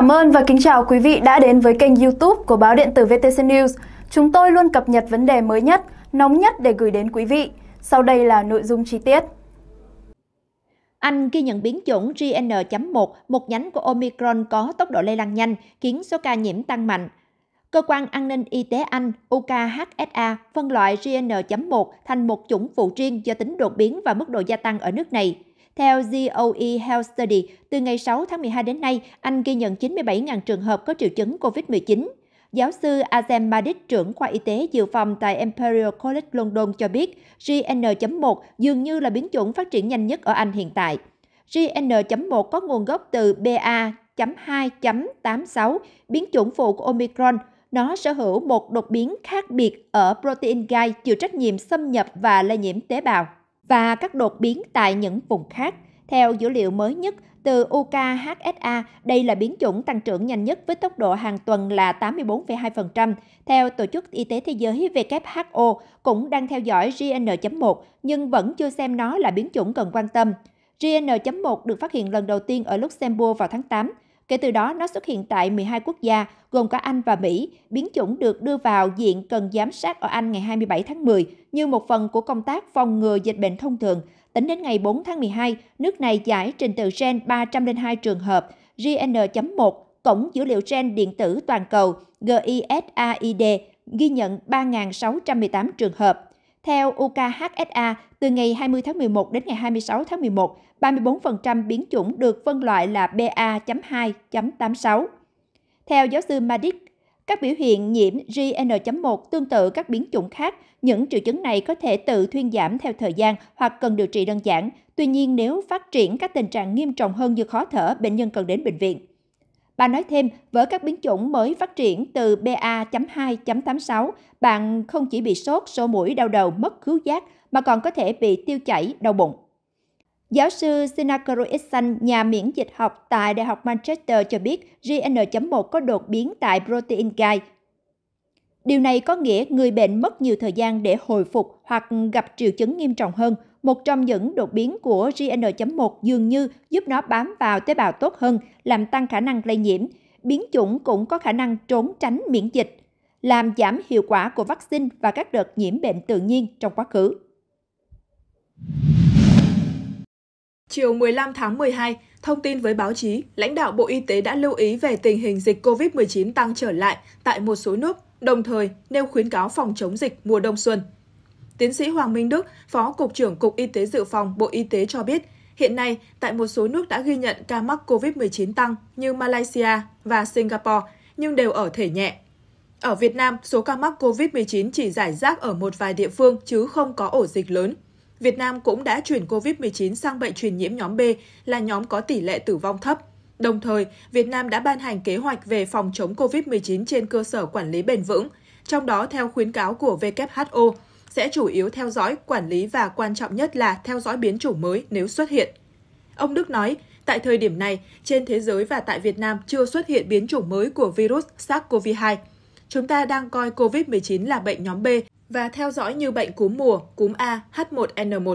cảm ơn và kính chào quý vị đã đến với kênh youtube của báo điện tử VTC News. Chúng tôi luôn cập nhật vấn đề mới nhất, nóng nhất để gửi đến quý vị. Sau đây là nội dung chi tiết. Anh ghi nhận biến chủng GN.1, một nhánh của Omicron có tốc độ lây lan nhanh, khiến số ca nhiễm tăng mạnh. Cơ quan An ninh Y tế Anh UKHSA phân loại GN.1 thành một chủng phụ riêng do tính đột biến và mức độ gia tăng ở nước này – theo GOE Health Study, từ ngày 6 tháng 12 đến nay, Anh ghi nhận 97.000 trường hợp có triệu chứng COVID-19. Giáo sư Azem Madid, trưởng khoa y tế dự phòng tại Imperial College London cho biết, GN.1 dường như là biến chủng phát triển nhanh nhất ở Anh hiện tại. GN.1 có nguồn gốc từ BA.2.86, biến chủng phụ của Omicron. Nó sở hữu một đột biến khác biệt ở protein gai chịu trách nhiệm xâm nhập và lây nhiễm tế bào và các đột biến tại những vùng khác. Theo dữ liệu mới nhất từ UKHSA, đây là biến chủng tăng trưởng nhanh nhất với tốc độ hàng tuần là 84,2%. Theo Tổ chức Y tế Thế giới WHO cũng đang theo dõi GN.1 nhưng vẫn chưa xem nó là biến chủng cần quan tâm. GN.1 được phát hiện lần đầu tiên ở Luxembourg vào tháng 8. Kể từ đó, nó xuất hiện tại 12 quốc gia, gồm cả Anh và Mỹ. Biến chủng được đưa vào diện cần giám sát ở Anh ngày 27 tháng 10 như một phần của công tác phòng ngừa dịch bệnh thông thường. Tính đến ngày 4 tháng 12, nước này giải trình tự gen 302 trường hợp, GN.1, Cổng Dữ liệu Gen Điện tử Toàn cầu, GISAID, ghi nhận 3.618 trường hợp. Theo UKHSA, từ ngày 20 tháng 11 đến ngày 26 tháng 11, 34% biến chủng được phân loại là BA.2.86. Theo giáo sư Madik, các biểu hiện nhiễm GN.1 tương tự các biến chủng khác, những triệu chứng này có thể tự thuyên giảm theo thời gian hoặc cần điều trị đơn giản. Tuy nhiên, nếu phát triển các tình trạng nghiêm trọng hơn như khó thở, bệnh nhân cần đến bệnh viện. Bà nói thêm, với các biến chủng mới phát triển từ BA.2.86, bạn không chỉ bị sốt, sổ mũi, đau đầu, mất khứu giác, mà còn có thể bị tiêu chảy, đau bụng. Giáo sư Sinakoro Issan, nhà miễn dịch học tại Đại học Manchester cho biết, GN.1 có đột biến tại protein gai, Điều này có nghĩa người bệnh mất nhiều thời gian để hồi phục hoặc gặp triệu chứng nghiêm trọng hơn. Một trong những đột biến của GN.1 dường như giúp nó bám vào tế bào tốt hơn, làm tăng khả năng lây nhiễm. Biến chủng cũng có khả năng trốn tránh miễn dịch, làm giảm hiệu quả của vaccine và các đợt nhiễm bệnh tự nhiên trong quá khứ. Chiều 15 tháng 12, thông tin với báo chí, lãnh đạo Bộ Y tế đã lưu ý về tình hình dịch COVID-19 tăng trở lại tại một số nước, đồng thời nêu khuyến cáo phòng chống dịch mùa đông xuân. Tiến sĩ Hoàng Minh Đức, Phó Cục trưởng Cục Y tế Dự phòng Bộ Y tế cho biết, hiện nay tại một số nước đã ghi nhận ca mắc COVID-19 tăng như Malaysia và Singapore, nhưng đều ở thể nhẹ. Ở Việt Nam, số ca mắc COVID-19 chỉ giải rác ở một vài địa phương chứ không có ổ dịch lớn. Việt Nam cũng đã chuyển COVID-19 sang bệnh truyền nhiễm nhóm B là nhóm có tỷ lệ tử vong thấp. Đồng thời, Việt Nam đã ban hành kế hoạch về phòng chống COVID-19 trên cơ sở quản lý bền vững, trong đó theo khuyến cáo của WHO sẽ chủ yếu theo dõi, quản lý và quan trọng nhất là theo dõi biến chủng mới nếu xuất hiện. Ông Đức nói, tại thời điểm này, trên thế giới và tại Việt Nam chưa xuất hiện biến chủng mới của virus SARS-CoV-2. Chúng ta đang coi COVID-19 là bệnh nhóm B và theo dõi như bệnh cúm mùa, cúm A, H1N1.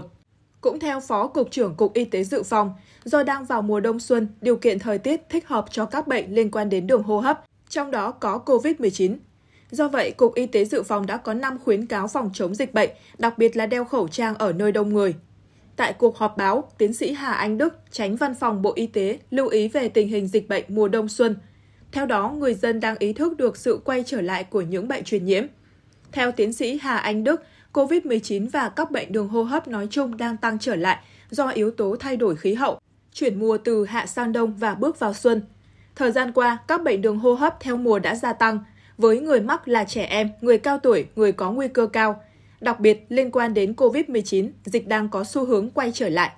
Cũng theo Phó Cục trưởng Cục Y tế Dự phòng, do đang vào mùa đông xuân, điều kiện thời tiết thích hợp cho các bệnh liên quan đến đường hô hấp, trong đó có COVID-19. Do vậy, Cục Y tế Dự phòng đã có 5 khuyến cáo phòng chống dịch bệnh, đặc biệt là đeo khẩu trang ở nơi đông người. Tại cuộc họp báo, tiến sĩ Hà Anh Đức, tránh văn phòng Bộ Y tế, lưu ý về tình hình dịch bệnh mùa đông xuân. Theo đó, người dân đang ý thức được sự quay trở lại của những bệnh truyền nhiễm – theo tiến sĩ Hà Anh Đức, COVID-19 và các bệnh đường hô hấp nói chung đang tăng trở lại do yếu tố thay đổi khí hậu, chuyển mùa từ hạ sang đông và bước vào xuân. Thời gian qua, các bệnh đường hô hấp theo mùa đã gia tăng, với người mắc là trẻ em, người cao tuổi, người có nguy cơ cao. Đặc biệt, liên quan đến COVID-19, dịch đang có xu hướng quay trở lại.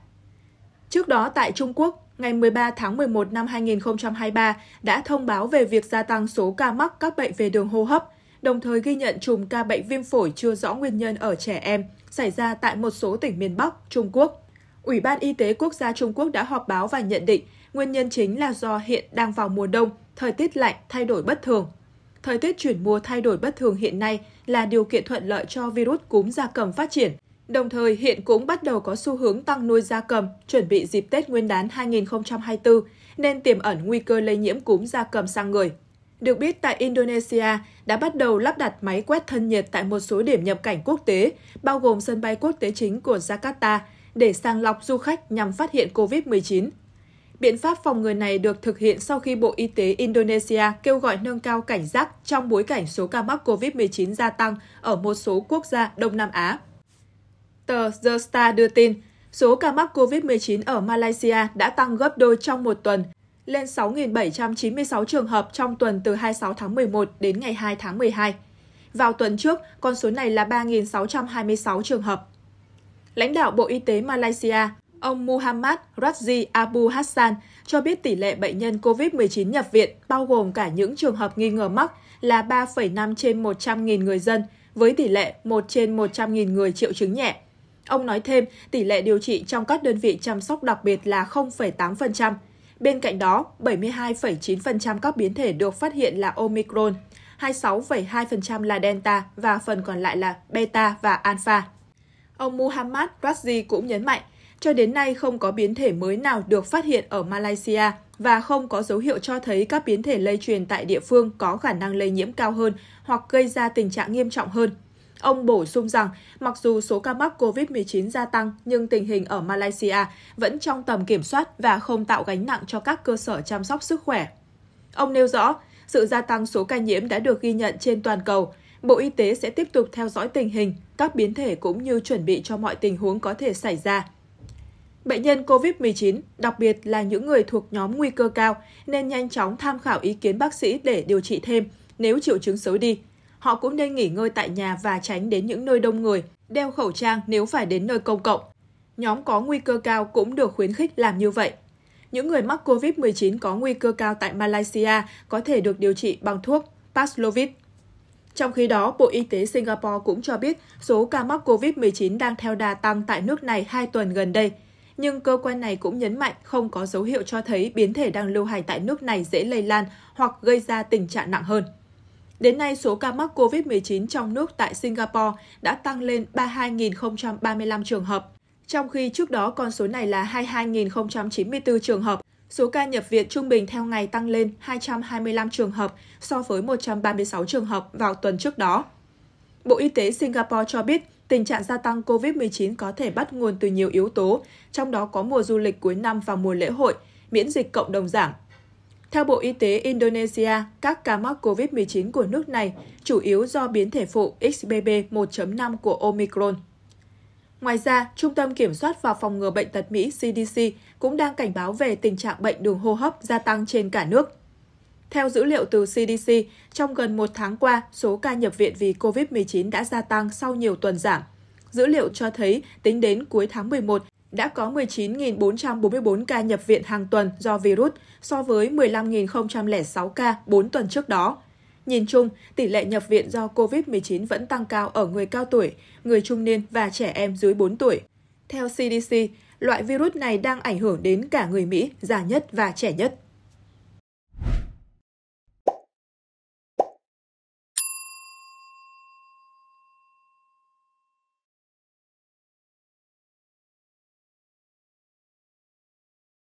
Trước đó, tại Trung Quốc, ngày 13 tháng 11 năm 2023 đã thông báo về việc gia tăng số ca mắc các bệnh về đường hô hấp – đồng thời ghi nhận chùm ca bệnh viêm phổi chưa rõ nguyên nhân ở trẻ em xảy ra tại một số tỉnh miền Bắc, Trung Quốc. Ủy ban Y tế Quốc gia Trung Quốc đã họp báo và nhận định nguyên nhân chính là do hiện đang vào mùa đông, thời tiết lạnh thay đổi bất thường. Thời tiết chuyển mùa thay đổi bất thường hiện nay là điều kiện thuận lợi cho virus cúm gia cầm phát triển. Đồng thời, hiện cũng bắt đầu có xu hướng tăng nuôi gia cầm, chuẩn bị dịp Tết Nguyên đán 2024, nên tiềm ẩn nguy cơ lây nhiễm cúm gia cầm sang người. Được biết, tại Indonesia đã bắt đầu lắp đặt máy quét thân nhiệt tại một số điểm nhập cảnh quốc tế, bao gồm sân bay quốc tế chính của Jakarta, để sàng lọc du khách nhằm phát hiện COVID-19. Biện pháp phòng ngừa này được thực hiện sau khi Bộ Y tế Indonesia kêu gọi nâng cao cảnh giác trong bối cảnh số ca mắc COVID-19 gia tăng ở một số quốc gia Đông Nam Á. Tờ The Star đưa tin, số ca mắc COVID-19 ở Malaysia đã tăng gấp đôi trong một tuần lên 6.796 trường hợp trong tuần từ 26 tháng 11 đến ngày 2 tháng 12. Vào tuần trước, con số này là 3.626 trường hợp. Lãnh đạo Bộ Y tế Malaysia, ông Muhammad Razi Abu Hassan cho biết tỷ lệ bệnh nhân COVID-19 nhập viện, bao gồm cả những trường hợp nghi ngờ mắc, là 3,5 trên 100.000 người dân, với tỷ lệ 1 trên 100.000 người triệu chứng nhẹ. Ông nói thêm, tỷ lệ điều trị trong các đơn vị chăm sóc đặc biệt là 0,8%, Bên cạnh đó, 72,9% các biến thể được phát hiện là Omicron, 26,2% là Delta và phần còn lại là Beta và Alpha. Ông Muhammad Razi cũng nhấn mạnh, cho đến nay không có biến thể mới nào được phát hiện ở Malaysia và không có dấu hiệu cho thấy các biến thể lây truyền tại địa phương có khả năng lây nhiễm cao hơn hoặc gây ra tình trạng nghiêm trọng hơn. Ông bổ sung rằng, mặc dù số ca mắc COVID-19 gia tăng, nhưng tình hình ở Malaysia vẫn trong tầm kiểm soát và không tạo gánh nặng cho các cơ sở chăm sóc sức khỏe. Ông nêu rõ, sự gia tăng số ca nhiễm đã được ghi nhận trên toàn cầu. Bộ Y tế sẽ tiếp tục theo dõi tình hình, các biến thể cũng như chuẩn bị cho mọi tình huống có thể xảy ra. Bệnh nhân COVID-19, đặc biệt là những người thuộc nhóm nguy cơ cao, nên nhanh chóng tham khảo ý kiến bác sĩ để điều trị thêm nếu triệu chứng xấu đi, Họ cũng nên nghỉ ngơi tại nhà và tránh đến những nơi đông người, đeo khẩu trang nếu phải đến nơi công cộng. Nhóm có nguy cơ cao cũng được khuyến khích làm như vậy. Những người mắc COVID-19 có nguy cơ cao tại Malaysia có thể được điều trị bằng thuốc Paxlovid. Trong khi đó, Bộ Y tế Singapore cũng cho biết số ca mắc COVID-19 đang theo đà tăng tại nước này hai tuần gần đây. Nhưng cơ quan này cũng nhấn mạnh không có dấu hiệu cho thấy biến thể đang lưu hành tại nước này dễ lây lan hoặc gây ra tình trạng nặng hơn. Đến nay, số ca mắc COVID-19 trong nước tại Singapore đã tăng lên 32.035 trường hợp, trong khi trước đó con số này là 22.094 trường hợp. Số ca nhập viện trung bình theo ngày tăng lên 225 trường hợp so với 136 trường hợp vào tuần trước đó. Bộ Y tế Singapore cho biết tình trạng gia tăng COVID-19 có thể bắt nguồn từ nhiều yếu tố, trong đó có mùa du lịch cuối năm và mùa lễ hội, miễn dịch cộng đồng giảm, theo Bộ Y tế Indonesia, các ca mắc COVID-19 của nước này chủ yếu do biến thể phụ XBB 1.5 của Omicron. Ngoài ra, Trung tâm Kiểm soát và Phòng ngừa Bệnh tật Mỹ CDC cũng đang cảnh báo về tình trạng bệnh đường hô hấp gia tăng trên cả nước. Theo dữ liệu từ CDC, trong gần một tháng qua, số ca nhập viện vì COVID-19 đã gia tăng sau nhiều tuần giảm. Dữ liệu cho thấy, tính đến cuối tháng 11, đã có 19.444 ca nhập viện hàng tuần do virus so với 15.006 ca 4 tuần trước đó. Nhìn chung, tỷ lệ nhập viện do COVID-19 vẫn tăng cao ở người cao tuổi, người trung niên và trẻ em dưới 4 tuổi. Theo CDC, loại virus này đang ảnh hưởng đến cả người Mỹ, già nhất và trẻ nhất.